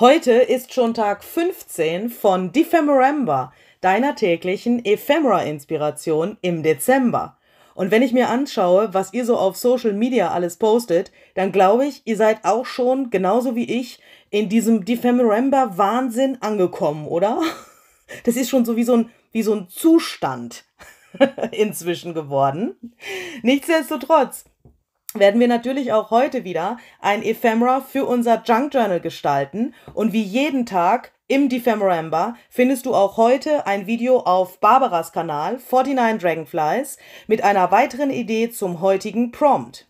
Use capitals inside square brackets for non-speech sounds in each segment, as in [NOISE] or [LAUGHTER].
Heute ist schon Tag 15 von Defemorember, deiner täglichen Ephemera-Inspiration im Dezember. Und wenn ich mir anschaue, was ihr so auf Social Media alles postet, dann glaube ich, ihr seid auch schon, genauso wie ich, in diesem Defemorember-Wahnsinn angekommen, oder? [LAUGHS] Das ist schon so wie so ein, wie so ein Zustand [LAUGHS] inzwischen geworden. Nichtsdestotrotz, werden wir natürlich auch heute wieder ein Ephemera für unser Junk Journal gestalten und wie jeden Tag im Defemerember findest du auch heute ein Video auf Barbaras Kanal 49 Dragonflies mit einer weiteren Idee zum heutigen Prompt.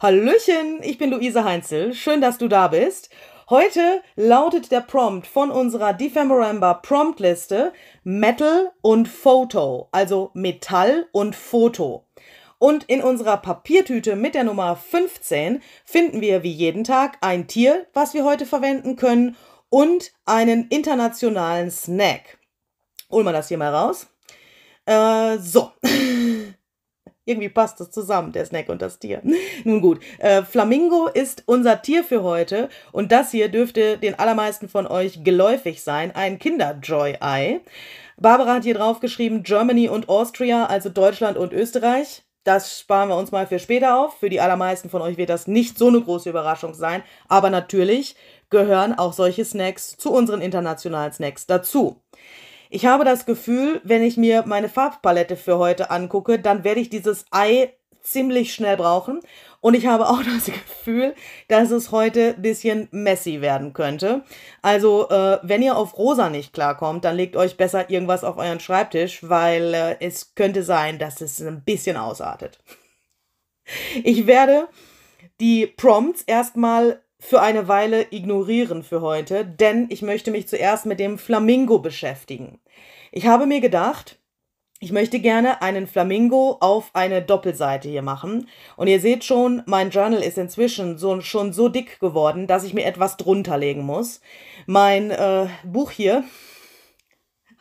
Hallöchen, ich bin Luise Heinzel. Schön, dass du da bist. Heute lautet der Prompt von unserer Defemoramba Promptliste Metal und Photo, also Metall und Foto. Und in unserer Papiertüte mit der Nummer 15 finden wir wie jeden Tag ein Tier, was wir heute verwenden können, und einen internationalen Snack. Hol mal das hier mal raus. Äh, so. [LAUGHS] Irgendwie passt das zusammen, der Snack und das Tier. [LAUGHS] Nun gut, äh, Flamingo ist unser Tier für heute und das hier dürfte den allermeisten von euch geläufig sein, ein kinderjoy joy ei Barbara hat hier drauf geschrieben, Germany und Austria, also Deutschland und Österreich. Das sparen wir uns mal für später auf. Für die allermeisten von euch wird das nicht so eine große Überraschung sein. Aber natürlich gehören auch solche Snacks zu unseren internationalen Snacks dazu. Ich habe das Gefühl, wenn ich mir meine Farbpalette für heute angucke, dann werde ich dieses Ei ziemlich schnell brauchen. Und ich habe auch [LAUGHS] das Gefühl, dass es heute ein bisschen messy werden könnte. Also, äh, wenn ihr auf rosa nicht klarkommt, dann legt euch besser irgendwas auf euren Schreibtisch, weil äh, es könnte sein, dass es ein bisschen ausartet. Ich werde die Prompts erstmal für eine Weile ignorieren für heute, denn ich möchte mich zuerst mit dem Flamingo beschäftigen. Ich habe mir gedacht, ich möchte gerne einen Flamingo auf eine Doppelseite hier machen. Und ihr seht schon, mein Journal ist inzwischen so, schon so dick geworden, dass ich mir etwas drunter legen muss. Mein äh, Buch hier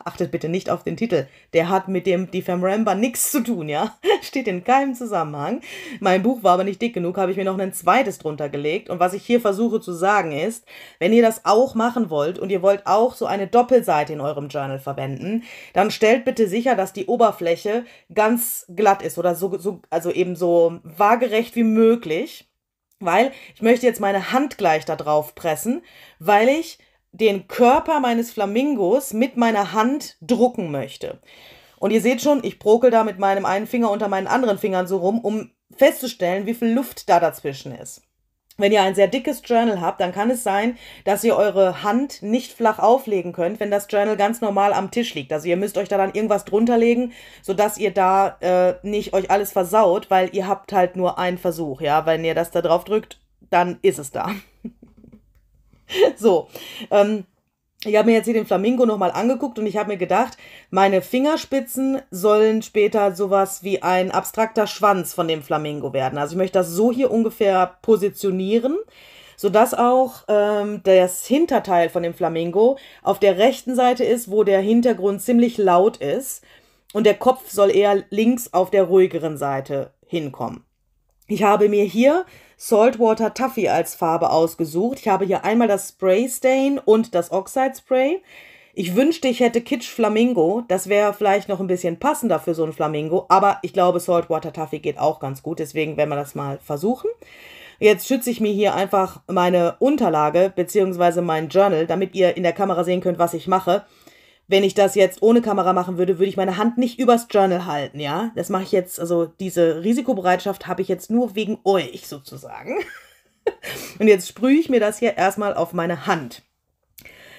achtet bitte nicht auf den Titel, der hat mit dem Defemramba nichts zu tun, ja? [LAUGHS] Steht in keinem Zusammenhang. Mein Buch war aber nicht dick genug, habe ich mir noch ein zweites drunter gelegt. Und was ich hier versuche zu sagen ist, wenn ihr das auch machen wollt und ihr wollt auch so eine Doppelseite in eurem Journal verwenden, dann stellt bitte sicher, dass die Oberfläche ganz glatt ist oder so, so also eben so waagerecht wie möglich. Weil ich möchte jetzt meine Hand gleich da drauf pressen, weil ich den Körper meines Flamingos mit meiner Hand drucken möchte. Und ihr seht schon, ich brokel da mit meinem einen Finger unter meinen anderen Fingern so rum, um festzustellen, wie viel Luft da dazwischen ist. Wenn ihr ein sehr dickes Journal habt, dann kann es sein, dass ihr eure Hand nicht flach auflegen könnt, wenn das Journal ganz normal am Tisch liegt. Also ihr müsst euch da dann irgendwas drunter legen, sodass ihr da äh, nicht euch alles versaut, weil ihr habt halt nur einen Versuch, ja. Wenn ihr das da drauf drückt, dann ist es da. [LAUGHS] so. Ähm, ich habe mir jetzt hier den Flamingo nochmal angeguckt und ich habe mir gedacht, meine Fingerspitzen sollen später sowas wie ein abstrakter Schwanz von dem Flamingo werden. Also ich möchte das so hier ungefähr positionieren, sodass auch ähm, das Hinterteil von dem Flamingo auf der rechten Seite ist, wo der Hintergrund ziemlich laut ist. Und der Kopf soll eher links auf der ruhigeren Seite hinkommen. Ich habe mir hier Saltwater Taffy als Farbe ausgesucht. Ich habe hier einmal das Spray Stain und das Oxide Spray. Ich wünschte, ich hätte Kitsch Flamingo. Das wäre vielleicht noch ein bisschen passender für so ein Flamingo. Aber ich glaube, Saltwater Taffy geht auch ganz gut. Deswegen werden wir das mal versuchen. Jetzt schütze ich mir hier einfach meine Unterlage bzw. mein Journal, damit ihr in der Kamera sehen könnt, was ich mache wenn ich das jetzt ohne Kamera machen würde, würde ich meine Hand nicht übers Journal halten, ja? Das mache ich jetzt, also diese Risikobereitschaft habe ich jetzt nur wegen euch sozusagen. [LAUGHS] Und jetzt sprühe ich mir das hier erstmal auf meine Hand.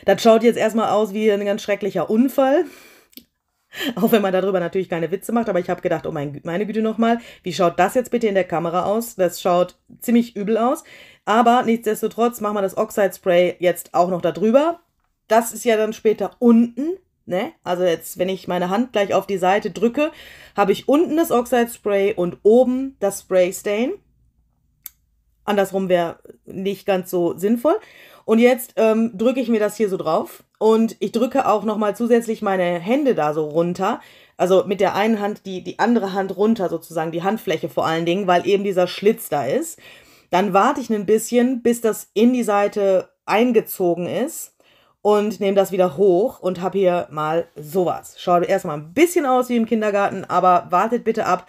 Das schaut jetzt erstmal aus wie ein ganz schrecklicher Unfall. [LAUGHS] Auch wenn man darüber natürlich keine Witze macht, aber ich habe gedacht, oh mein, meine Güte nochmal, wie schaut das jetzt bitte in der Kamera aus? Das schaut ziemlich übel aus. Aber nichtsdestotrotz machen wir das Oxide Spray jetzt auch noch darüber das ist ja dann später unten, ne? Also jetzt, wenn ich meine Hand gleich auf die Seite drücke, habe ich unten das Oxide Spray und oben das Spray Stain. Andersrum wäre nicht ganz so sinnvoll. Und jetzt ähm, drücke ich mir das hier so drauf und ich drücke auch nochmal zusätzlich meine Hände da so runter. Also mit der einen Hand die, die andere Hand runter sozusagen, die Handfläche vor allen Dingen, weil eben dieser Schlitz da ist. Dann warte ich ein bisschen, bis das in die Seite eingezogen ist und nehme das wieder hoch und habe hier mal sowas. Schaut erstmal ein bisschen aus wie im Kindergarten, aber wartet bitte ab.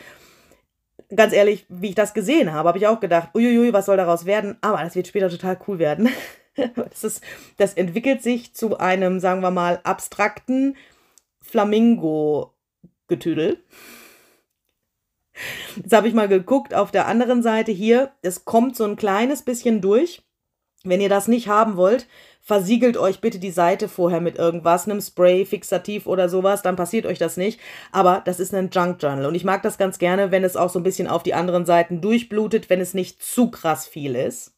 Ganz ehrlich, wie ich das gesehen habe, habe ich auch gedacht, uiuiui, was soll daraus werden? Aber das wird später total cool werden. [LAUGHS] das, ist, das entwickelt sich zu einem, sagen wir mal, abstrakten Flamingo-Getüdel. Jetzt habe ich mal geguckt, auf der anderen Seite hier, es kommt so ein kleines bisschen durch. Wenn ihr das nicht haben wollt, versiegelt euch bitte die Seite vorher mit irgendwas, einem Spray, Fixativ oder sowas, dann passiert euch das nicht. Aber das ist ein Junk Journal und ich mag das ganz gerne, wenn es auch so ein bisschen auf die anderen Seiten durchblutet, wenn es nicht zu krass viel ist.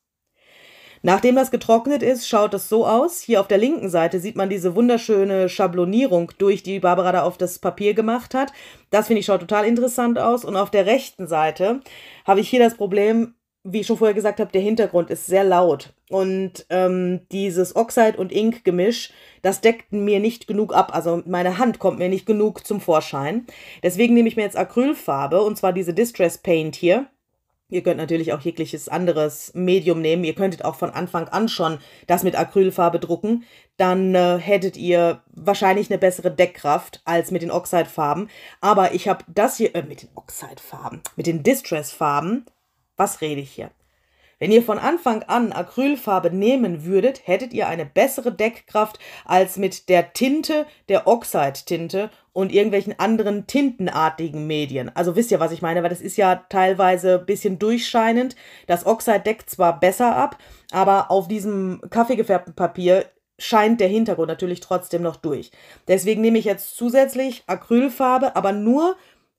Nachdem das getrocknet ist, schaut es so aus. Hier auf der linken Seite sieht man diese wunderschöne Schablonierung durch, die Barbara da auf das Papier gemacht hat. Das finde ich schaut total interessant aus. Und auf der rechten Seite habe ich hier das Problem, wie ich schon vorher gesagt habe, der Hintergrund ist sehr laut. Und ähm, dieses Oxide- und Ink-Gemisch, das deckt mir nicht genug ab. Also meine Hand kommt mir nicht genug zum Vorschein. Deswegen nehme ich mir jetzt Acrylfarbe, und zwar diese Distress Paint hier. Ihr könnt natürlich auch jegliches anderes Medium nehmen. Ihr könntet auch von Anfang an schon das mit Acrylfarbe drucken. Dann äh, hättet ihr wahrscheinlich eine bessere Deckkraft als mit den Oxide-Farben. Aber ich habe das hier äh, mit den Oxide-Farben, mit den Distress-Farben was rede ich hier? Wenn ihr von Anfang an Acrylfarbe nehmen würdet, hättet ihr eine bessere Deckkraft als mit der Tinte, der Oxide-Tinte und irgendwelchen anderen tintenartigen Medien. Also wisst ihr, was ich meine, weil das ist ja teilweise ein bisschen durchscheinend. Das Oxide deckt zwar besser ab, aber auf diesem kaffeegefärbten Papier scheint der Hintergrund natürlich trotzdem noch durch. Deswegen nehme ich jetzt zusätzlich Acrylfarbe, aber nur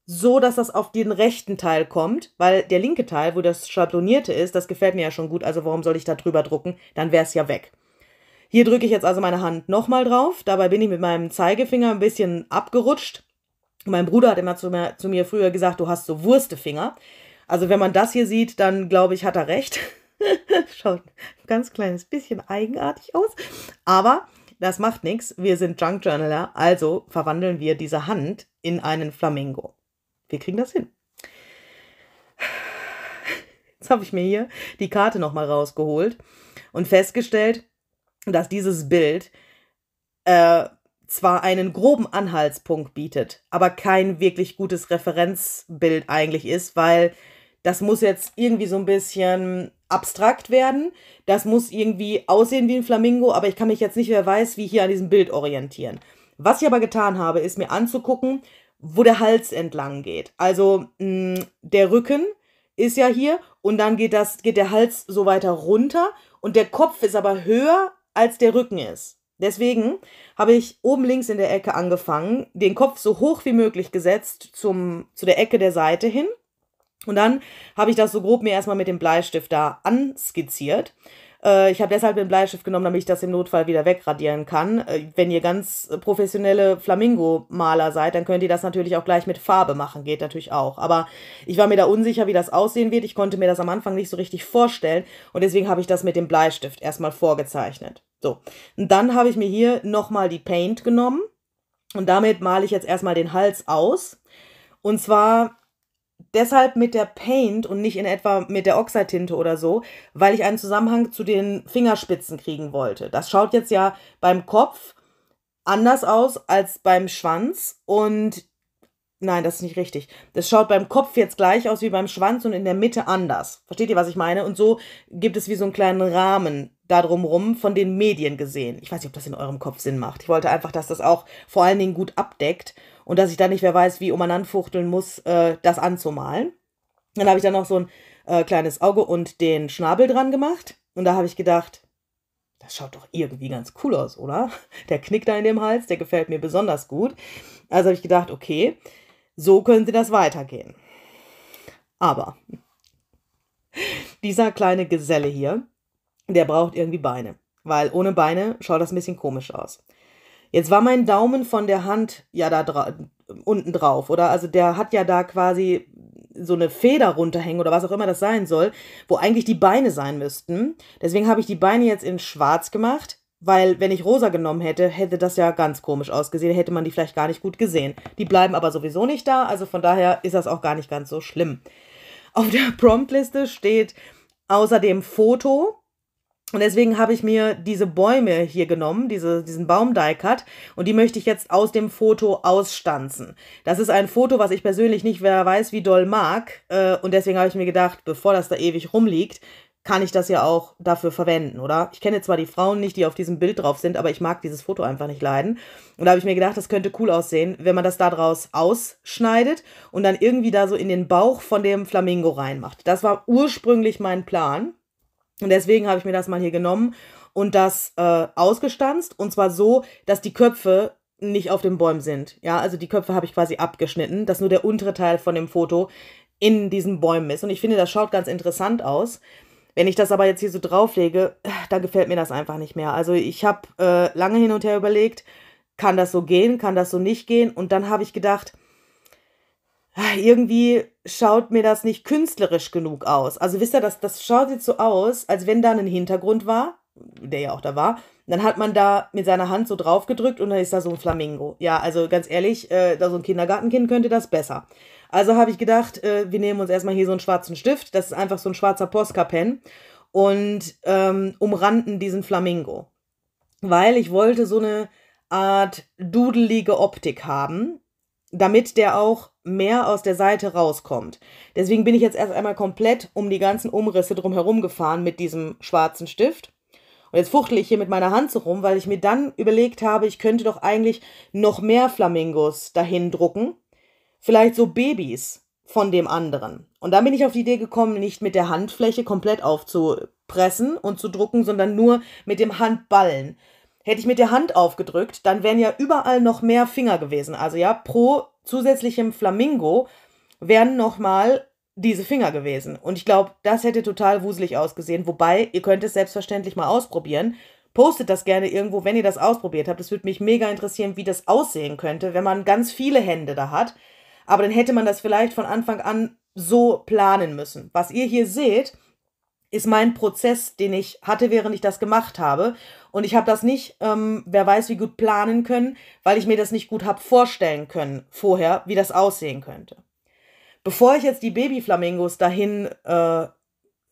so, dass das auf den rechten Teil kommt, weil der linke Teil, wo das Schablonierte ist, das gefällt mir ja schon gut, also warum soll ich da drüber drucken? Dann wäre es ja weg. Hier drücke ich jetzt also meine Hand nochmal drauf. Dabei bin ich mit meinem Zeigefinger ein bisschen abgerutscht. Mein Bruder hat immer zu mir, zu mir früher gesagt, du hast so Wurstefinger. Also wenn man das hier sieht, dann glaube ich, hat er recht. [LAUGHS] Schaut ein ganz kleines bisschen eigenartig aus. Aber das macht nichts. Wir sind Junk Journaler, also verwandeln wir diese Hand in einen Flamingo. Wir kriegen das hin. Jetzt habe ich mir hier die Karte nochmal rausgeholt und festgestellt, dass dieses Bild äh, zwar einen groben Anhaltspunkt bietet, aber kein wirklich gutes Referenzbild eigentlich ist, weil das muss jetzt irgendwie so ein bisschen abstrakt werden. Das muss irgendwie aussehen wie ein Flamingo, aber ich kann mich jetzt nicht, wer weiß, wie hier an diesem Bild orientieren. Was ich aber getan habe, ist mir anzugucken, wo der Hals entlang geht. Also mh, mm, der Rücken ist ja hier und dann geht, das, geht der Hals so weiter runter und der Kopf ist aber höher als der Rücken ist. Deswegen habe ich oben links in der Ecke angefangen, den Kopf so hoch wie möglich gesetzt zum, zu der Ecke der Seite hin. Und dann habe ich das so grob mir erstmal mit dem Bleistift da anskizziert äh, ich habe deshalb den Bleistift genommen, damit ich das im Notfall wieder wegradieren kann. Äh, wenn ihr ganz äh, professionelle Flamingo-Maler seid, dann könnt ihr das natürlich auch gleich mit Farbe machen. Geht natürlich auch. Aber ich war mir da unsicher, wie das aussehen wird. Ich konnte mir das am Anfang nicht so richtig vorstellen. Und deswegen habe ich das mit dem Bleistift erstmal vorgezeichnet. So, und dann habe ich mir hier nochmal die Paint genommen. Und damit male ich jetzt erstmal den Hals aus. Und zwar deshalb mit der Paint und nicht in etwa mit der Oxidtinte oder so, weil ich einen Zusammenhang zu den Fingerspitzen kriegen wollte. Das schaut jetzt ja beim Kopf anders aus als beim Schwanz und nein, das ist nicht richtig. Das schaut beim Kopf jetzt gleich aus wie beim Schwanz und in der Mitte anders. Versteht ihr, was ich meine? Und so gibt es wie so einen kleinen Rahmen da drumrum von den Medien gesehen. Ich weiß nicht, ob das in eurem Kopf Sinn macht. Ich wollte einfach, dass das auch vor allen Dingen gut abdeckt und dass ich dann nicht mehr weiß, wie umeinander fuchteln muss, äh, das anzumalen. Dann habe ich dann noch so ein äh, kleines Auge und den Schnabel dran gemacht. Und da habe ich gedacht, das schaut doch irgendwie ganz cool aus, oder? [LAUGHS] Der Knick da in dem Hals, der gefällt mir besonders gut. Also habe ich gedacht, okay, so können sie das weitergehen. Aber [LAUGHS] dieser kleine Geselle hier, der braucht irgendwie Beine. Weil ohne Beine schaut das ein bisschen komisch aus. Jetzt war mein Daumen von der Hand ja da dra unten drauf, oder? Also der hat ja da quasi so eine Feder runterhängen oder was auch immer das sein soll, wo eigentlich die Beine sein müssten. Deswegen habe ich die Beine jetzt in schwarz gemacht, weil wenn ich rosa genommen hätte, hätte das ja ganz komisch ausgesehen, hätte man die vielleicht gar nicht gut gesehen. Die bleiben aber sowieso nicht da, also von daher ist das auch gar nicht ganz so schlimm. Auf der Promptliste steht außerdem Foto und deswegen habe ich mir diese Bäume hier genommen, diese, diesen Baumdie-Cut, und die möchte ich jetzt aus dem Foto ausstanzen. Das ist ein Foto, was ich persönlich nicht wer weiß, wie doll mag. Äh, und deswegen habe ich mir gedacht, bevor das da ewig rumliegt, kann ich das ja auch dafür verwenden, oder? Ich kenne zwar die Frauen nicht, die auf diesem Bild drauf sind, aber ich mag dieses Foto einfach nicht leiden. Und da habe ich mir gedacht, das könnte cool aussehen, wenn man das da draus ausschneidet und dann irgendwie da so in den Bauch von dem Flamingo reinmacht. Das war ursprünglich mein Plan. Und deswegen habe ich mir das mal hier genommen und das äh, ausgestanzt. Und zwar so, dass die Köpfe nicht auf den Bäumen sind. Ja, also die Köpfe habe ich quasi abgeschnitten, dass nur der untere Teil von dem Foto in diesen Bäumen ist. Und ich finde, das schaut ganz interessant aus. Wenn ich das aber jetzt hier so drauflege, äh, dann gefällt mir das einfach nicht mehr. Also ich habe äh, lange hin und her überlegt, kann das so gehen, kann das so nicht gehen. Und dann habe ich gedacht, irgendwie schaut mir das nicht künstlerisch genug aus. Also wisst ihr, das, das schaut jetzt so aus, als wenn da ein Hintergrund war, der ja auch da war. Dann hat man da mit seiner Hand so drauf gedrückt und dann ist da so ein Flamingo. Ja, also ganz ehrlich, äh, da so ein Kindergartenkind könnte das besser. Also habe ich gedacht, äh, wir nehmen uns erstmal hier so einen schwarzen Stift. Das ist einfach so ein schwarzer Posca-Pen und ähm, umranden diesen Flamingo. Weil ich wollte so eine Art dudelige Optik haben damit der auch mehr aus der Seite rauskommt. Deswegen bin ich jetzt erst einmal komplett um die ganzen Umrisse drumherum gefahren mit diesem schwarzen Stift. Und jetzt fuchtel ich hier mit meiner Hand so rum, weil ich mir dann überlegt habe, ich könnte doch eigentlich noch mehr Flamingos dahin drucken. Vielleicht so Babys von dem anderen. Und dann bin ich auf die Idee gekommen, nicht mit der Handfläche komplett aufzupressen und zu drucken, sondern nur mit dem Handballen. Hätte ich mit der Hand aufgedrückt, dann wären ja überall noch mehr Finger gewesen. Also ja, pro zusätzlichem Flamingo wären nochmal diese Finger gewesen. Und ich glaube, das hätte total wuselig ausgesehen. Wobei, ihr könnt es selbstverständlich mal ausprobieren. Postet das gerne irgendwo, wenn ihr das ausprobiert habt. Es würde mich mega interessieren, wie das aussehen könnte, wenn man ganz viele Hände da hat. Aber dann hätte man das vielleicht von Anfang an so planen müssen. Was ihr hier seht, ist mein Prozess, den ich hatte, während ich das gemacht habe. Und ich habe das nicht, ähm, wer weiß, wie gut planen können, weil ich mir das nicht gut habe vorstellen können vorher, wie das aussehen könnte. Bevor ich jetzt die Babyflamingos dahin äh,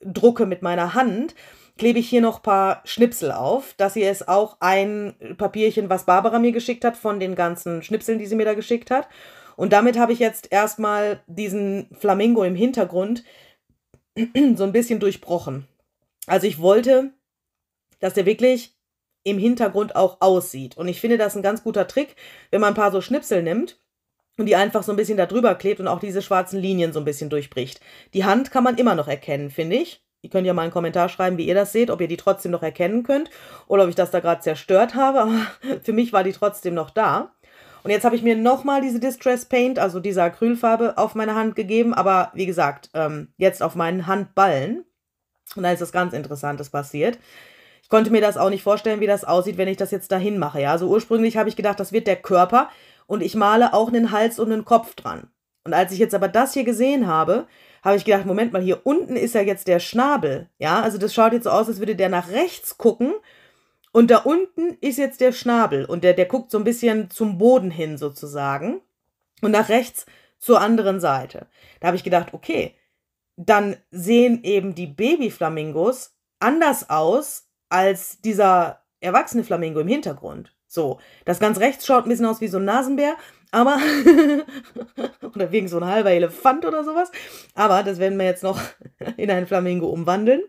drucke mit meiner Hand, klebe ich hier noch ein paar Schnipsel auf. Das hier ist auch ein Papierchen, was Barbara mir geschickt hat, von den ganzen Schnipseln, die sie mir da geschickt hat. Und damit habe ich jetzt erstmal diesen Flamingo im Hintergrund [CLEARS THROAT] so ein bisschen durchbrochen. Also ich wollte, dass der wirklich im Hintergrund auch aussieht. Und ich finde das ein ganz guter Trick, wenn man ein paar so Schnipsel nimmt und die einfach so ein bisschen da drüber klebt und auch diese schwarzen Linien so ein bisschen durchbricht. Die Hand kann man immer noch erkennen, finde ich. Ihr könnt ja mal einen Kommentar schreiben, wie ihr das seht, ob ihr die trotzdem noch erkennen könnt oder ob ich das da gerade zerstört habe, aber [LAUGHS] für mich war die trotzdem noch da. Und jetzt habe ich mir nochmal diese Distress Paint, also diese Acrylfarbe, auf meine Hand gegeben, aber wie gesagt, ähm, jetzt auf meinen Handballen. Und da ist was ganz Interessantes passiert konnte mir das auch nicht vorstellen, wie das aussieht, wenn ich das jetzt dahin mache. Ja, also ursprünglich habe ich gedacht, das wird der Körper und ich male auch einen Hals und einen Kopf dran. Und als ich jetzt aber das hier gesehen habe, habe ich gedacht, Moment mal, hier unten ist ja jetzt der Schnabel. Ja, also das schaut jetzt so aus, als würde der nach rechts gucken und da unten ist jetzt der Schnabel und der, der guckt so ein bisschen zum Boden hin sozusagen und nach rechts zur anderen Seite. Da habe ich gedacht, okay, dann sehen eben die Babyflamingos anders aus als dieser erwachsene Flamingo im Hintergrund. So, das ganz rechts schaut ein bisschen aus wie so ein Nasenbär, aber [LAUGHS] oder wegen so ein halber Elefant oder sowas. Aber das werden wir jetzt noch [LAUGHS] in einen Flamingo umwandeln.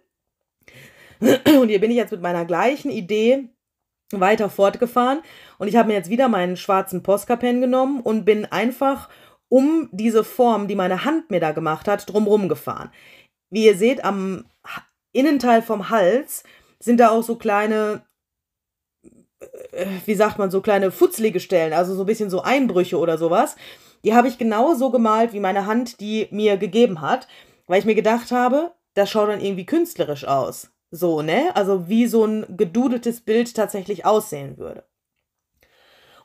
[CLEARS THROAT] Und hier bin ich jetzt mit meiner gleichen Idee weiter fortgefahren und ich habe mir jetzt wieder meinen schwarzen Posca-Pen genommen und bin einfach um diese Form, die meine Hand mir da gemacht hat, drumherum gefahren. Wie ihr seht, am Innenteil vom Hals sind da auch so kleine, äh, äh, wie sagt man, so kleine futzlige Stellen, also so ein bisschen so Einbrüche oder sowas. Die habe ich genau so gemalt, wie meine Hand die mir gegeben hat, weil ich mir gedacht habe, das schaut dann irgendwie künstlerisch aus. So, ne? Also wie so ein gedudeltes Bild tatsächlich aussehen würde.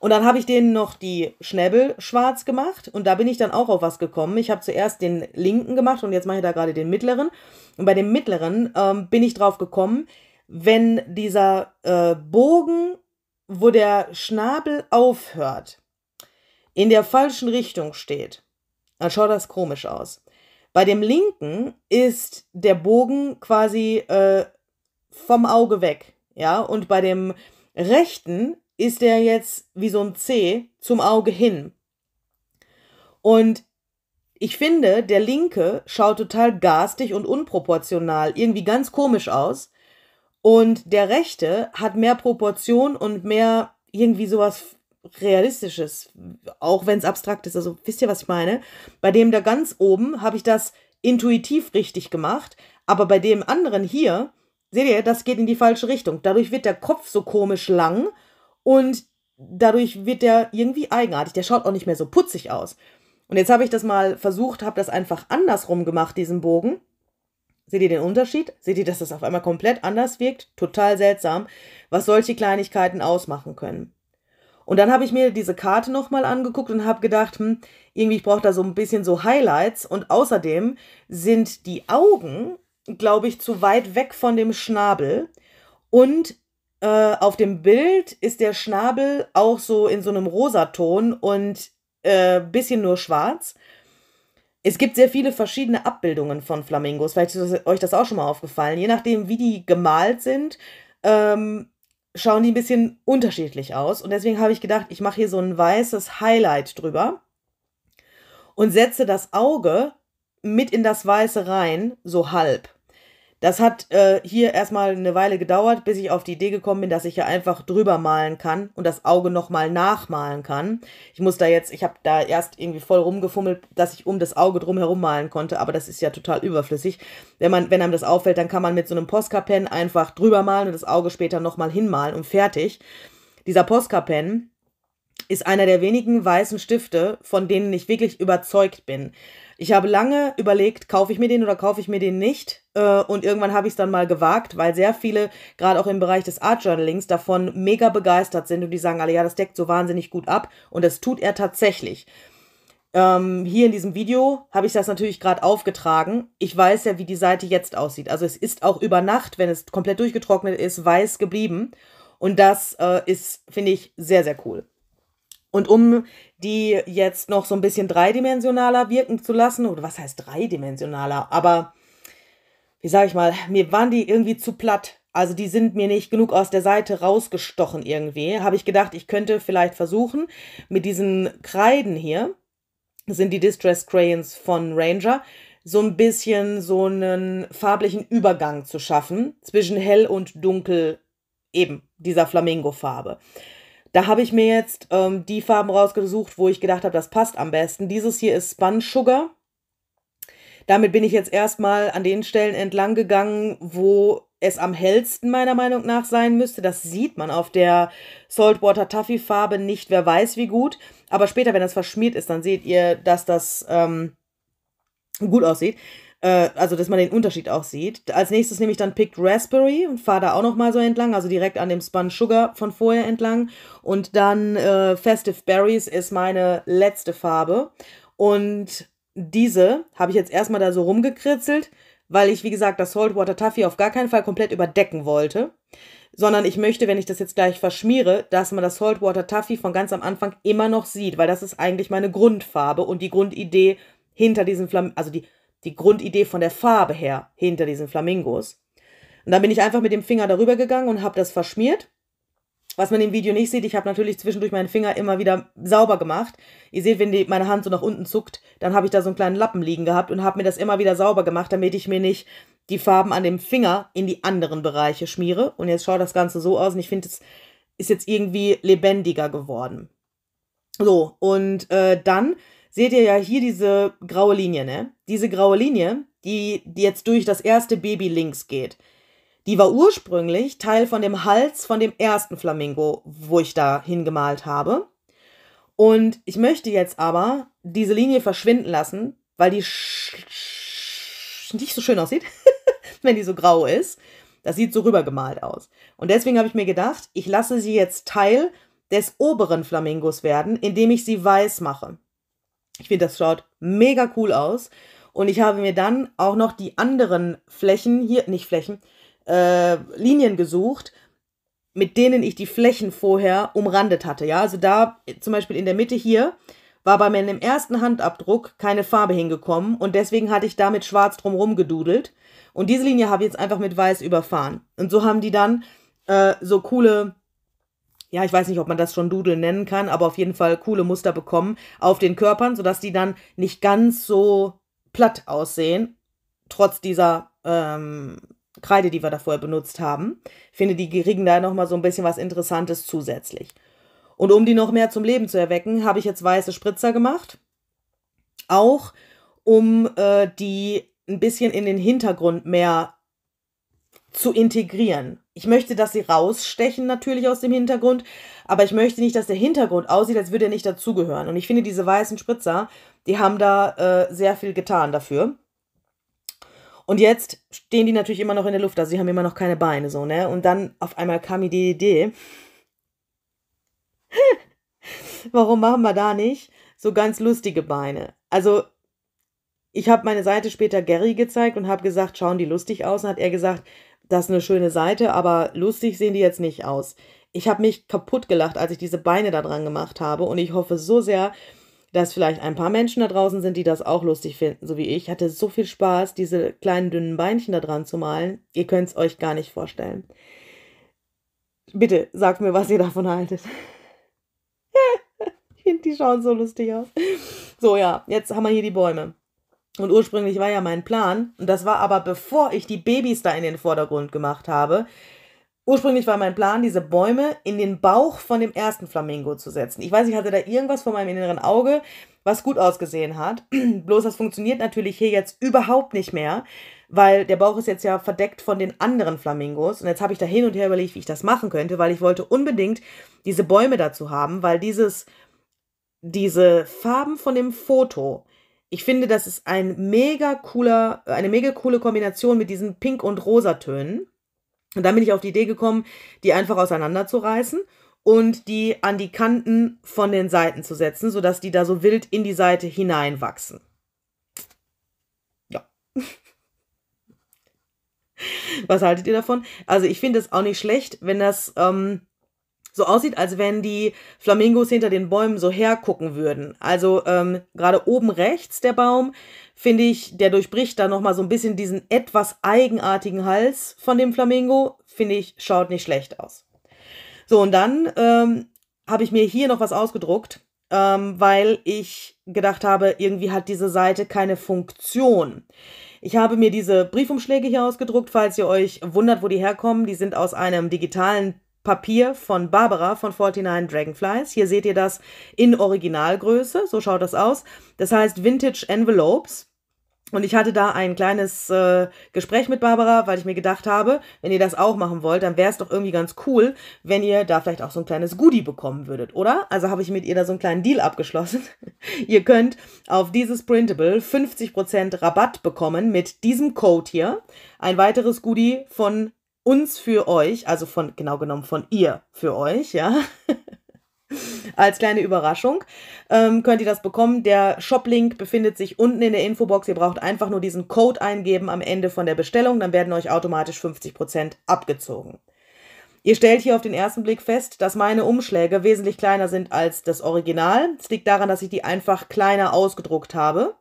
Und dann habe ich denen noch die Schnäbel schwarz gemacht und da bin ich dann auch auf was gekommen. Ich habe zuerst den linken gemacht und jetzt mache ich da gerade den mittleren. Und bei dem mittleren ähm, bin ich drauf gekommen, wenn dieser äh, Bogen, wo der Schnabel aufhört, in der falschen Richtung steht, dann schaut das komisch aus. Bei dem linken ist der Bogen quasi äh, vom Auge weg, ja, und bei dem rechten ist der jetzt wie so ein C zum Auge hin. Und ich finde, der linke schaut total garstig und unproportional, irgendwie ganz komisch aus. Und der rechte hat mehr Proportion und mehr irgendwie sowas Realistisches, auch wenn es abstrakt ist. Also wisst ihr, was ich meine? Bei dem da ganz oben habe ich das intuitiv richtig gemacht, aber bei dem anderen hier, seht ihr, das geht in die falsche Richtung. Dadurch wird der Kopf so komisch lang und dadurch wird der irgendwie eigenartig. Der schaut auch nicht mehr so putzig aus. Und jetzt habe ich das mal versucht, habe das einfach andersrum gemacht, diesen Bogen. Seht ihr den Unterschied? Seht ihr, dass das auf einmal komplett anders wirkt? Total seltsam, was solche Kleinigkeiten ausmachen können. Und dann habe ich mir diese Karte nochmal angeguckt und habe gedacht, hm, irgendwie, braucht da so ein bisschen so Highlights. Und außerdem sind die Augen, glaube ich, zu weit weg von dem Schnabel. Und äh, auf dem Bild ist der Schnabel auch so in so einem Rosaton und äh, bisschen nur schwarz. Es gibt sehr viele verschiedene Abbildungen von Flamingos. Vielleicht ist euch das auch schon mal aufgefallen. Je nachdem, wie die gemalt sind, ähm, schauen die ein bisschen unterschiedlich aus. Und deswegen habe ich gedacht, ich mache hier so ein weißes Highlight drüber und setze das Auge mit in das Weiße rein, so halb. Das hat äh, hier erstmal eine Weile gedauert, bis ich auf die Idee gekommen bin, dass ich ja einfach drüber malen kann und das Auge nochmal nachmalen kann. Ich muss da jetzt, ich habe da erst irgendwie voll rumgefummelt, dass ich um das Auge drum herum malen konnte, aber das ist ja total überflüssig. Wenn, man, wenn einem das auffällt, dann kann man mit so einem Posca-Pen einfach drüber malen und das Auge später nochmal hinmalen und fertig. Dieser Posca-Pen ist einer der wenigen weißen Stifte, von denen ich wirklich überzeugt bin. Ich habe lange überlegt, kaufe ich mir den oder kaufe ich mir den nicht. Äh, und irgendwann habe ich es dann mal gewagt, weil sehr viele, gerade auch im Bereich des Art Journalings, davon mega begeistert sind und die sagen alle, ja, das deckt so wahnsinnig gut ab. Und das tut er tatsächlich. Ähm, hier in diesem Video habe ich das natürlich gerade aufgetragen. Ich weiß ja, wie die Seite jetzt aussieht. Also es ist auch über Nacht, wenn es komplett durchgetrocknet ist, weiß geblieben. Und das äh, ist, finde ich, sehr, sehr cool. Und um die jetzt noch so ein bisschen dreidimensionaler wirken zu lassen, oder was heißt dreidimensionaler, aber wie sage ich mal, mir waren die irgendwie zu platt. Also die sind mir nicht genug aus der Seite rausgestochen irgendwie. Habe ich gedacht, ich könnte vielleicht versuchen, mit diesen Kreiden hier, sind die Distress Crayons von Ranger, so ein bisschen so einen farblichen Übergang zu schaffen zwischen hell und dunkel eben dieser Flamingo-Farbe. Da habe ich mir jetzt ähm, die Farben rausgesucht, wo ich gedacht habe, das passt am besten. Dieses hier ist Spun Sugar. Damit bin ich jetzt erstmal an den Stellen entlang gegangen, wo es am hellsten meiner Meinung nach sein müsste. Das sieht man auf der Saltwater Taffy Farbe nicht, wer weiß wie gut. Aber später, wenn das verschmiert ist, dann seht ihr, dass das ähm, gut aussieht. Äh, also, dass man den Unterschied auch sieht. Als nächstes nehme ich dann Picked Raspberry und fahre da auch nochmal so entlang, also direkt an dem Spun Sugar von vorher entlang. Und dann äh, Festive Berries ist meine letzte Farbe. Und diese habe ich jetzt erstmal da so rumgekritzelt, weil ich, wie gesagt, das Saltwater Taffee auf gar keinen Fall komplett überdecken wollte sondern ich möchte, wenn ich das jetzt gleich verschmiere, dass man das Saltwater Taffy von ganz am Anfang immer noch sieht, weil das ist eigentlich meine Grundfarbe und die Grundidee hinter diesen Flammen, also die die Grundidee von der Farbe her hinter diesen Flamingos. Und dann bin ich einfach mit dem Finger darüber gegangen und habe das verschmiert. Was man im Video nicht sieht, ich habe natürlich zwischendurch meinen Finger immer wieder sauber gemacht. Ihr seht, wenn die, meine Hand so nach unten zuckt, dann habe ich da so einen kleinen Lappen liegen gehabt und habe mir das immer wieder sauber gemacht, damit ich mir nicht die Farben an dem Finger in die anderen Bereiche schmiere. Und jetzt schaut das Ganze so aus und ich finde, es ist jetzt irgendwie lebendiger geworden. So, und äh, dann seht ihr ja hier diese graue Linie, ne? Diese graue Linie, die, jetzt durch das erste Baby links geht, die war ursprünglich Teil von dem Hals von dem ersten Flamingo, wo ich da hingemalt habe. Und ich möchte jetzt aber diese Linie verschwinden lassen, weil die nicht so schön aussieht, [LAUGHS] wenn die so grau ist. Das sieht so rübergemalt aus. Und deswegen habe ich mir gedacht, ich lasse sie jetzt Teil des oberen Flamingos werden, indem ich sie weiß mache. Ich finde, das schaut mega cool aus. Und ich habe mir dann auch noch die anderen Flächen, hier, nicht Flächen, äh, Linien gesucht, mit denen ich die Flächen vorher umrandet hatte. Ja, also da zum Beispiel in der Mitte hier war bei meinem ersten Handabdruck keine Farbe hingekommen und deswegen hatte ich damit schwarz drumherum gedudelt. Und diese Linie habe ich jetzt einfach mit weiß überfahren. Und so haben die dann äh, so coole ja, ich weiß nicht, ob man das schon Doodle nennen kann, aber auf jeden Fall coole Muster bekommen auf den Körpern, sodass die dann nicht ganz so platt aussehen, trotz dieser ähm, Kreide, die wir da vorher benutzt haben. Ich finde, die kriegen da nochmal so ein bisschen was Interessantes zusätzlich. Und um die noch mehr zum Leben zu erwecken, habe ich jetzt weiße Spritzer gemacht. Auch um äh, die ein bisschen in den Hintergrund mehr zu integrieren ich möchte, dass sie rausstechen natürlich aus dem Hintergrund, aber ich möchte nicht, dass der Hintergrund aussieht, als würde er nicht dazugehören. Und ich finde, diese weißen Spritzer, die haben da äh, sehr viel getan dafür. Und jetzt stehen die natürlich immer noch in der Luft, also sie haben immer noch keine Beine so, ne? Und dann auf einmal kam mir die Idee, [LAUGHS] warum machen wir da nicht so ganz lustige Beine? Also ich habe meine Seite später Gary gezeigt und habe gesagt, schauen die lustig aus? Und hat er gesagt, das ist eine schöne Seite, aber lustig sehen die jetzt nicht aus. Ich habe mich kaputt gelacht, als ich diese Beine da dran gemacht habe und ich hoffe so sehr, dass vielleicht ein paar Menschen da draußen sind, die das auch lustig finden, so wie ich. ich hatte so viel Spaß, diese kleinen dünnen Beinchen da dran zu malen. Ihr könnt es euch gar nicht vorstellen. Bitte sagt mir, was ihr davon haltet. ich [LAUGHS] finde, die schauen so lustig aus. So, ja, jetzt haben wir hier die Bäume. Und ursprünglich war ja mein Plan, und das war aber bevor ich die Babys da in den Vordergrund gemacht habe, ursprünglich war mein Plan, diese Bäume in den Bauch von dem ersten Flamingo zu setzen. Ich weiß, ich hatte da irgendwas vor meinem inneren Auge, was gut ausgesehen hat. [CLEARS THROAT] Bloß das funktioniert natürlich hier jetzt überhaupt nicht mehr, weil der Bauch ist jetzt ja verdeckt von den anderen Flamingos. Und jetzt habe ich da hin und her überlegt, wie ich das machen könnte, weil ich wollte unbedingt diese Bäume dazu haben, weil dieses, diese Farben von dem Foto ich finde, das ist ein mega cooler, eine mega coole Kombination mit diesen Pink- und Rosatönen. Und dann bin ich auf die Idee gekommen, die einfach auseinanderzureißen und die an die Kanten von den Seiten zu setzen, sodass die da so wild in die Seite hineinwachsen. Ja. [LAUGHS] Was haltet ihr davon? Also ich finde es auch nicht schlecht, wenn das ähm, so aussieht, als wenn die Flamingos hinter den Bäumen so hergucken würden. Also ähm, gerade oben rechts der Baum, finde ich, der durchbricht da nochmal so ein bisschen diesen etwas eigenartigen Hals von dem Flamingo. Finde ich, schaut nicht schlecht aus. So, und dann ähm, habe ich mir hier noch was ausgedruckt, ähm, weil ich gedacht habe, irgendwie hat diese Seite keine Funktion. Ich habe mir diese Briefumschläge hier ausgedruckt, falls ihr euch wundert, wo die herkommen. Die sind aus einem digitalen Papier von Barbara von 49 Dragonflies. Hier seht ihr das in Originalgröße, so schaut das aus. Das heißt Vintage Envelopes. Und ich hatte da ein kleines äh, Gespräch mit Barbara, weil ich mir gedacht habe, wenn ihr das auch machen wollt, dann wäre es doch irgendwie ganz cool, wenn ihr da vielleicht auch so ein kleines Goodie bekommen würdet, oder? Also habe ich mit ihr da so einen kleinen Deal abgeschlossen. [LAUGHS] ihr könnt auf dieses Printable 50% Rabatt bekommen mit diesem Code hier. Ein weiteres Goodie von uns für euch, also von genau genommen von ihr für euch, ja. [LAUGHS] Als kleine Überraschung ähm, könnt ihr das bekommen. Der Shop-Link befindet sich unten in der Infobox. Ihr braucht einfach nur diesen Code eingeben am Ende von der Bestellung, dann werden euch automatisch 50% abgezogen. Ihr stellt hier auf den ersten Blick fest, dass meine Umschläge wesentlich kleiner sind als das Original. Es liegt daran, dass ich die einfach kleiner ausgedruckt habe.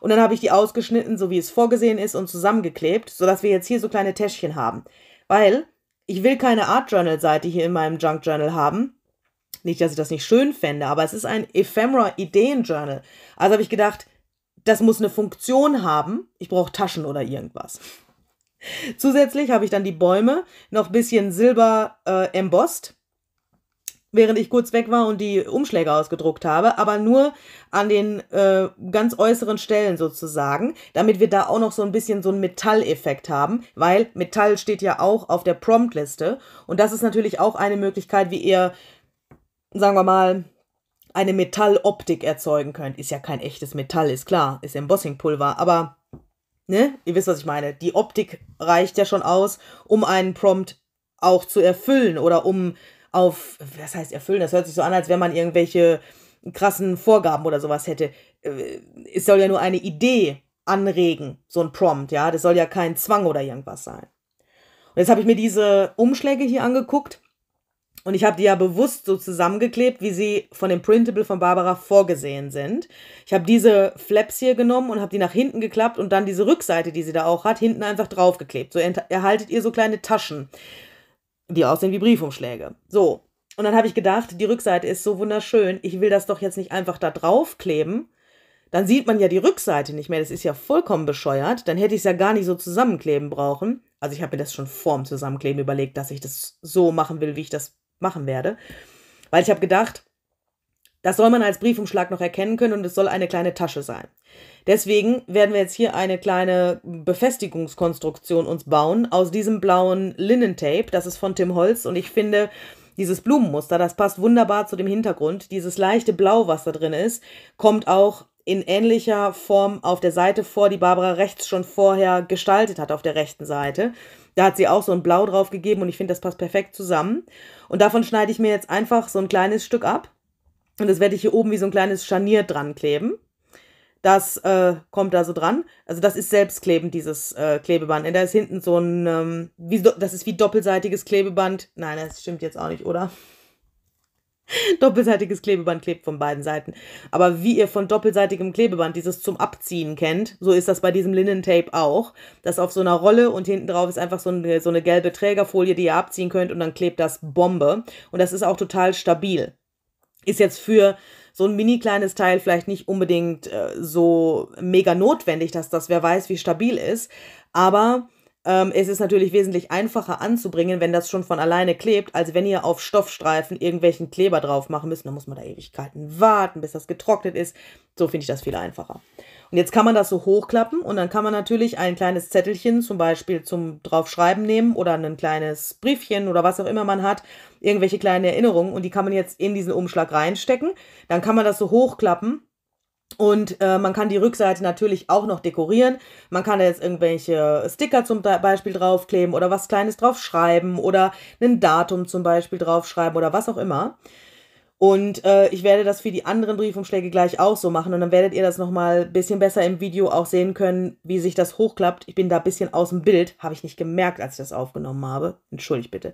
Und dann habe ich die ausgeschnitten, so wie es vorgesehen ist, und zusammengeklebt, sodass wir jetzt hier so kleine Täschchen haben weil ich will keine Art Journal Seite hier in meinem Junk Journal haben. Nicht, dass ich das nicht schön fände, aber es ist ein Ephemera Ideen Journal. Also habe ich gedacht, das muss eine Funktion haben. Ich brauche Taschen oder irgendwas. [LAUGHS] Zusätzlich habe ich dann die Bäume noch ein bisschen silber äh, embossed während ich kurz weg war und die Umschläge ausgedruckt habe, aber nur an den äh, ganz äußeren Stellen sozusagen, damit wir da auch noch so ein bisschen so einen Metalleffekt haben, weil Metall steht ja auch auf der Promptliste und das ist natürlich auch eine Möglichkeit, wie ihr, sagen wir mal, eine Metalloptik erzeugen könnt. Ist ja kein echtes Metall, ist klar, ist Embossingpulver, aber ne, ihr wisst, was ich meine. Die Optik reicht ja schon aus, um einen Prompt auch zu erfüllen oder um auf, was heißt erfüllen? Das hört sich so an, als wenn man irgendwelche krassen Vorgaben oder sowas hätte. Äh, es soll ja nur eine Idee anregen, so ein Prompt, ja. Das soll ja kein Zwang oder irgendwas sein. Und jetzt habe ich mir diese Umschläge hier angeguckt und ich habe die ja bewusst so zusammengeklebt, wie sie von dem Printable von Barbara vorgesehen sind. Ich habe diese Flaps hier genommen und habe die nach hinten geklappt und dann diese Rückseite, die sie da auch hat, hinten einfach draufgeklebt. So erhaltet ihr so kleine Taschen die aussehen wie Briefumschläge. So. Und dann habe ich gedacht, die Rückseite ist so wunderschön, ich will das doch jetzt nicht einfach da draufkleben. Dann sieht man ja die Rückseite nicht mehr, das ist ja vollkommen bescheuert. Dann hätte ich es ja gar nicht so zusammenkleben brauchen. Also ich habe mir das schon vorm Zusammenkleben überlegt, dass ich das so machen will, wie ich das machen werde. Weil ich habe gedacht, das soll man als Briefumschlag noch erkennen können und es soll eine kleine Tasche sein. Deswegen werden wir jetzt hier eine kleine Befestigungskonstruktion uns bauen aus diesem blauen Linnentape. Das ist von Tim Holz und ich finde, dieses Blumenmuster, das passt wunderbar zu dem Hintergrund. Dieses leichte Blau, was da drin ist, kommt auch in ähnlicher Form auf der Seite vor, die Barbara rechts schon vorher gestaltet hat, auf der rechten Seite. Da hat sie auch so ein Blau drauf gegeben und ich finde, das passt perfekt zusammen. Und davon schneide ich mir jetzt einfach so ein kleines Stück ab. Und das werde ich hier oben wie so ein kleines Scharnier dran kleben. Das äh, kommt da so dran. Also das ist selbstklebend, dieses äh, Klebeband. Und da ist hinten so ein, ähm, wie, das ist wie doppelseitiges Klebeband. Nein, das stimmt jetzt auch nicht, oder? [LAUGHS] Doppelseitiges Klebeband klebt von beiden Seiten. Aber wie ihr von doppelseitigem Klebeband dieses zum Abziehen kennt, so ist das bei diesem Linnentape auch. Das auf so einer Rolle und hinten drauf ist einfach so eine, so eine gelbe Trägerfolie, die ihr abziehen könnt und dann klebt das Bombe. Und das ist auch total stabil. Ist jetzt für so ein mini kleines Teil vielleicht nicht unbedingt äh, so mega notwendig, dass das wer weiß, wie stabil ist. Aber ähm, es ist natürlich wesentlich einfacher anzubringen, wenn das schon von alleine klebt, als wenn ihr auf Stoffstreifen irgendwelchen Kleber drauf machen müsst. Dann muss man da Ewigkeiten warten, bis das getrocknet ist. So finde ich das viel einfacher. Und jetzt kann man das so hochklappen und dann kann man natürlich ein kleines Zettelchen zum Beispiel zum draufschreiben nehmen oder ein kleines Briefchen oder was auch immer man hat, irgendwelche kleinen Erinnerungen und die kann man jetzt in diesen Umschlag reinstecken. Dann kann man das so hochklappen und äh, man kann die Rückseite natürlich auch noch dekorieren. Man kann da jetzt irgendwelche Sticker zum Beispiel draufkleben oder was Kleines draufschreiben oder ein Datum zum Beispiel draufschreiben oder was auch immer. Und äh, ich werde das für die anderen Briefumschläge gleich auch so machen. Und dann werdet ihr das nochmal ein bisschen besser im Video auch sehen können, wie sich das hochklappt. Ich bin da ein bisschen aus dem Bild. Habe ich nicht gemerkt, als ich das aufgenommen habe. Entschuldigt bitte.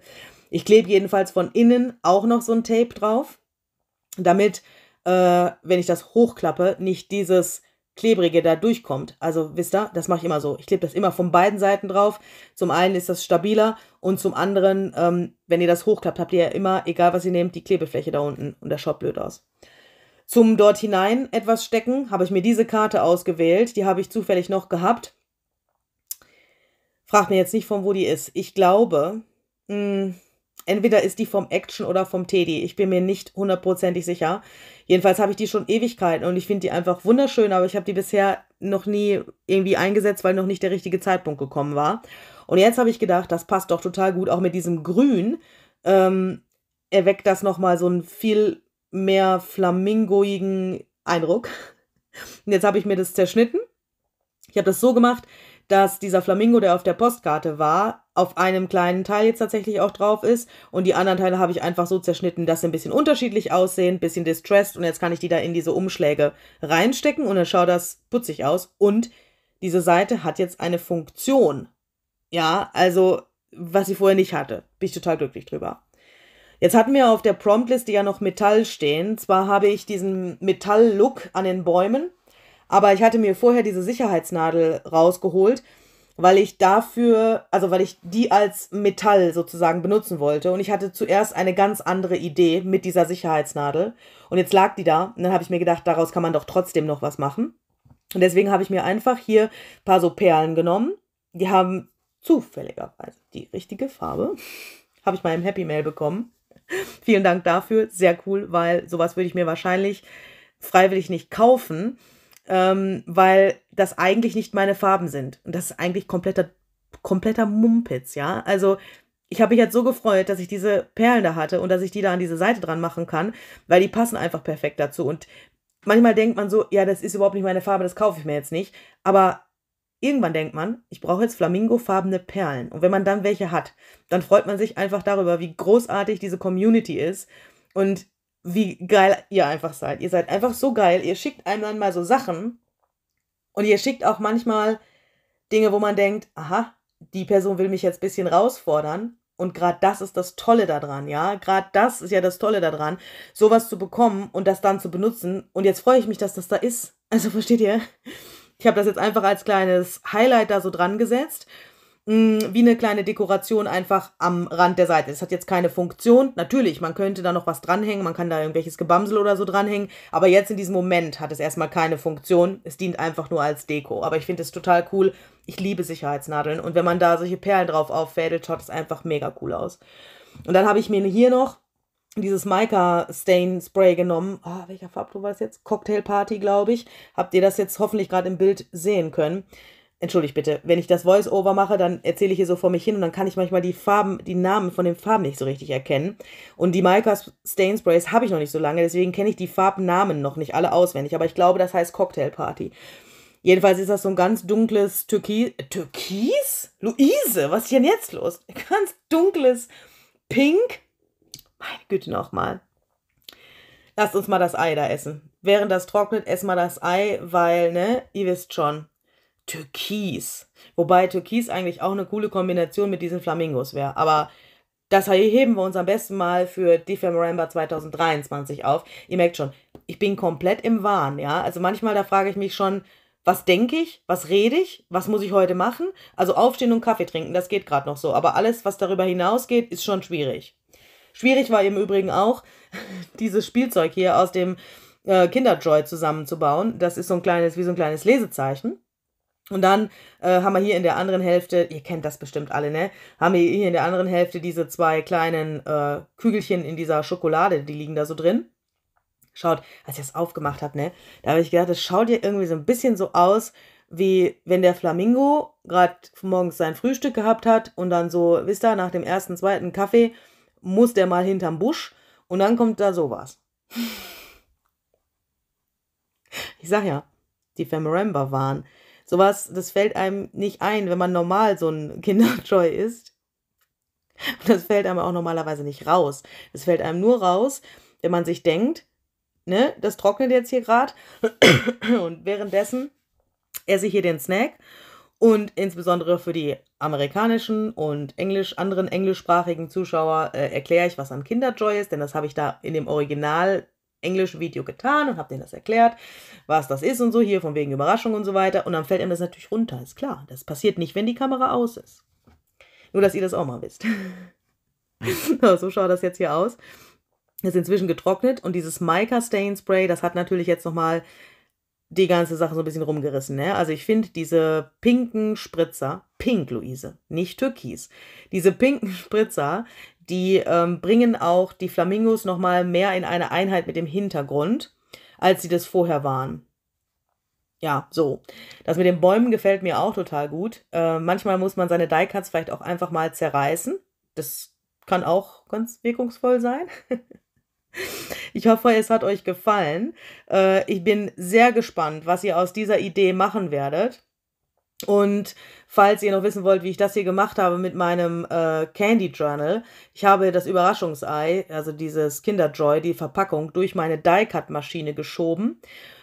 Ich klebe jedenfalls von innen auch noch so ein Tape drauf, damit, äh, wenn ich das hochklappe, nicht dieses Klebrige da durchkommt. Also wisst ihr, das mache ich immer so. Ich klebe das immer von beiden Seiten drauf. Zum einen ist das stabiler und zum anderen, ähm, wenn ihr das hochklappt, habt ihr ja immer, egal was ihr nehmt, die Klebefläche da unten und das schaut blöd aus. Zum dort hinein etwas stecken habe ich mir diese Karte ausgewählt. Die habe ich zufällig noch gehabt. Fragt mir jetzt nicht, von wo die ist. Ich glaube, mh, hm, entweder ist die vom Action oder vom Teddy. Ich bin mir nicht hundertprozentig sicher. Jedenfalls habe ich die schon Ewigkeiten und ich finde die einfach wunderschön, aber ich habe die bisher noch nie irgendwie eingesetzt, weil noch nicht der richtige Zeitpunkt gekommen war. Und jetzt habe ich gedacht, das passt doch total gut, auch mit diesem Grün ähm, erweckt das nochmal so einen viel mehr flamingoigen Eindruck. Und jetzt habe ich mir das zerschnitten. Ich habe das so gemacht, dass dieser Flamingo, der auf der Postkarte war, auf einem kleinen Teil jetzt tatsächlich auch drauf ist. Und die anderen Teile habe ich einfach so zerschnitten, dass sie ein bisschen unterschiedlich aussehen, ein bisschen distressed. Und jetzt kann ich die da in diese Umschläge reinstecken und dann schaut das putzig aus. Und diese Seite hat jetzt eine Funktion. Ja, also was sie vorher nicht hatte. Bin ich total glücklich drüber. Jetzt hatten wir auf der Promptliste ja noch Metall stehen. Zwar habe ich diesen Metall-Look an den Bäumen aber ich hatte mir vorher diese Sicherheitsnadel rausgeholt, weil ich dafür, also weil ich die als Metall sozusagen benutzen wollte. Und ich hatte zuerst eine ganz andere Idee mit dieser Sicherheitsnadel. Und jetzt lag die da. Und dann habe ich mir gedacht, daraus kann man doch trotzdem noch was machen. Und deswegen habe ich mir einfach hier ein paar so Perlen genommen. Die haben zufälligerweise die richtige Farbe. [LAUGHS] habe ich mal im Happy Mail bekommen. [LAUGHS] Vielen Dank dafür. Sehr cool, weil sowas würde ich mir wahrscheinlich freiwillig nicht kaufen ähm, weil das eigentlich nicht meine Farben sind. Und das ist eigentlich kompletter, kompletter Mumpitz, ja. Also ich habe mich jetzt so gefreut, dass ich diese Perlen da hatte und dass ich die da an diese Seite dran machen kann, weil die passen einfach perfekt dazu. Und manchmal denkt man so, ja, das ist überhaupt nicht meine Farbe, das kaufe ich mir jetzt nicht. Aber irgendwann denkt man, ich brauche jetzt flamingofarbene Perlen. Und wenn man dann welche hat, dann freut man sich einfach darüber, wie großartig diese Community ist. Und wie geil ihr einfach seid. Ihr seid einfach so geil. Ihr schickt einem dann mal so Sachen und ihr schickt auch manchmal Dinge, wo man denkt, aha, die Person will mich jetzt ein bisschen herausfordern. Und gerade das ist das Tolle daran, ja. Gerade das ist ja das Tolle daran, sowas zu bekommen und das dann zu benutzen. Und jetzt freue ich mich, dass das da ist. Also versteht ihr? Ich habe das jetzt einfach als kleines Highlight da so dran gesetzt mh, mm, wie eine kleine Dekoration einfach am Rand der Seite. Es hat jetzt keine Funktion. Natürlich, man könnte da noch was dranhängen, man kann da irgendwelches Gebamsel oder so dranhängen, aber jetzt in diesem Moment hat es erstmal keine Funktion. Es dient einfach nur als Deko. Aber ich finde es total cool. Ich liebe Sicherheitsnadeln und wenn man da solche Perlen drauf auffädelt, schaut es einfach mega cool aus. Und dann habe ich mir hier noch dieses Mica Stain Spray genommen. Oh, welcher Farbton war es jetzt? Cocktail Party, glaube ich. Habt ihr das jetzt hoffentlich gerade im Bild sehen können entschuldigt bitte, wenn ich das Voice-Over mache, dann erzähle ich hier so vor mich hin und dann kann ich manchmal die Farben, die Namen von den Farben nicht so richtig erkennen. Und die Micah Stain Sprays habe ich noch nicht so lange, deswegen kenne ich die Farbnamen noch nicht alle auswendig, aber ich glaube, das heißt Cocktail Party. Jedenfalls ist das so ein ganz dunkles Türkis. Äh, Türkis? Luise, was ist denn jetzt los? [LAUGHS] Ganz dunkles Pink. Meine Güte nochmal. Lasst uns mal das Ei da essen. Während das trocknet, essen wir das Ei, weil, ne, ihr wisst schon, Türkis. Wobei Türkis eigentlich auch eine coole Kombination mit diesen Flamingos wäre. Aber das heben wir uns am besten mal für Defemoramba 2023 auf. Ihr merkt schon, ich bin komplett im Wahn, ja. Also manchmal, da frage ich mich schon, was denke ich, was rede ich, was muss ich heute machen? Also aufstehen und Kaffee trinken, das geht gerade noch so. Aber alles, was darüber hinausgeht, ist schon schwierig. Schwierig war im Übrigen auch, [LAUGHS] dieses Spielzeug hier aus dem äh, Kinderjoy zusammenzubauen. Das ist so ein kleines, wie so ein kleines Lesezeichen. Und dann äh, haben wir hier in der anderen Hälfte, ihr kennt das bestimmt alle, ne? Haben wir hier in der anderen Hälfte diese zwei kleinen äh, Kügelchen in dieser Schokolade, die liegen da so drin. Schaut, als ich das aufgemacht habe, ne? Da habe ich gedacht, das schaut ja irgendwie so ein bisschen so aus, wie wenn der Flamingo gerade morgens sein Frühstück gehabt hat und dann so, wisst ihr, nach dem ersten, zweiten Kaffee muss der mal hinterm Busch und dann kommt da sowas. [LAUGHS] Ich sag ja, die Femorember waren. Sowas, das fällt einem nicht ein, wenn man normal so ein Kinderjoy ist. Und das fällt einem auch normalerweise nicht raus. Das fällt einem nur raus, wenn man sich denkt, ne, das trocknet jetzt hier gerade. Und währenddessen esse ich hier den Snack. Und insbesondere für die amerikanischen und englisch, anderen englischsprachigen Zuschauer äh, erkläre ich, was ein Kinderjoy ist, denn das habe ich da in dem Original englischen Video getan und habe denen das erklärt, was das ist und so, hier von wegen Überraschung und so weiter. Und dann fällt einem das natürlich runter, ist klar. Das passiert nicht, wenn die Kamera aus ist. Nur, dass ihr das auch mal wisst. [LAUGHS] so schaut das jetzt hier aus. Das ist inzwischen getrocknet und dieses Mica Stain Spray, das hat natürlich jetzt nochmal die ganze Sache so ein bisschen rumgerissen. Ne? Also ich finde diese pinken Spritzer, pink, Luise, nicht türkis, diese pinken [LAUGHS] Spritzer, die ähm, bringen auch die Flamingos nochmal mehr in eine Einheit mit dem Hintergrund, als sie das vorher waren. Ja, so. Das mit den Bäumen gefällt mir auch total gut. Äh, manchmal muss man seine Die-Cuts vielleicht auch einfach mal zerreißen. Das kann auch ganz wirkungsvoll sein. [LAUGHS] Ich hoffe, es hat euch gefallen. Äh, ich bin sehr gespannt, was ihr aus dieser Idee machen werdet. Und falls ihr noch wissen wollt, wie ich das hier gemacht habe mit meinem äh, Candy Journal, ich habe das Überraschungsei, also dieses Kinderjoy, die Verpackung, durch meine Die-Cut-Maschine geschoben,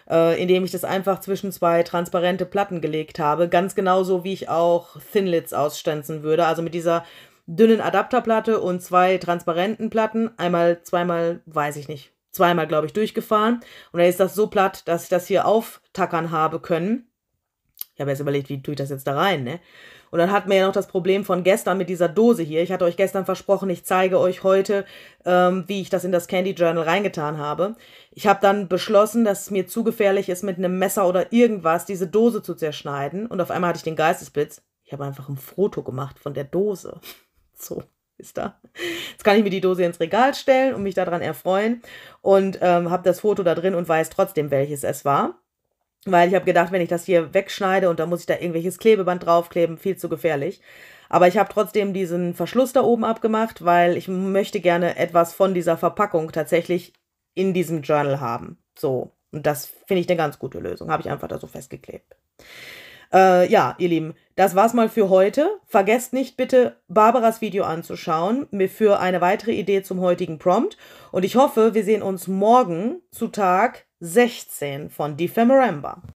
äh, indem ich das einfach zwischen zwei transparente Platten gelegt habe. Ganz genauso, wie ich auch Thinlits ausstänzen würde. Also mit dieser dünnen Adapterplatte und zwei transparenten Platten, einmal, zweimal, weiß ich nicht, zweimal, glaube ich, durchgefahren. Und dann ist das so platt, dass ich das hier auftackern habe können. Ich habe jetzt überlegt, wie tue ich das jetzt da rein, ne? Und dann hatten wir ja noch das Problem von gestern mit dieser Dose hier. Ich hatte euch gestern versprochen, ich zeige euch heute, ähm, wie ich das in das Candy Journal reingetan habe. Ich habe dann beschlossen, dass es mir zu gefährlich ist, mit einem Messer oder irgendwas diese Dose zu zerschneiden. Und auf einmal hatte ich den Geistesblitz. Ich habe einfach ein Foto gemacht von der Dose. So ist da. Jetzt kann ich mir die Dose ins Regal stellen und mich daran erfreuen und ähm, habe das Foto da drin und weiß trotzdem, welches es war. Weil ich habe gedacht, wenn ich das hier wegschneide und dann muss ich da irgendwelches Klebeband draufkleben, viel zu gefährlich. Aber ich habe trotzdem diesen Verschluss da oben abgemacht, weil ich möchte gerne etwas von dieser Verpackung tatsächlich in diesem Journal haben. So. Und das finde ich eine ganz gute Lösung. Habe ich einfach da so festgeklebt. Äh, ja, ihr Lieben, das war's mal für heute. Vergesst nicht bitte, Barbaras Video anzuschauen mir für eine weitere Idee zum heutigen Prompt. Und ich hoffe, wir sehen uns morgen zu Tag 16 von Defemeramba.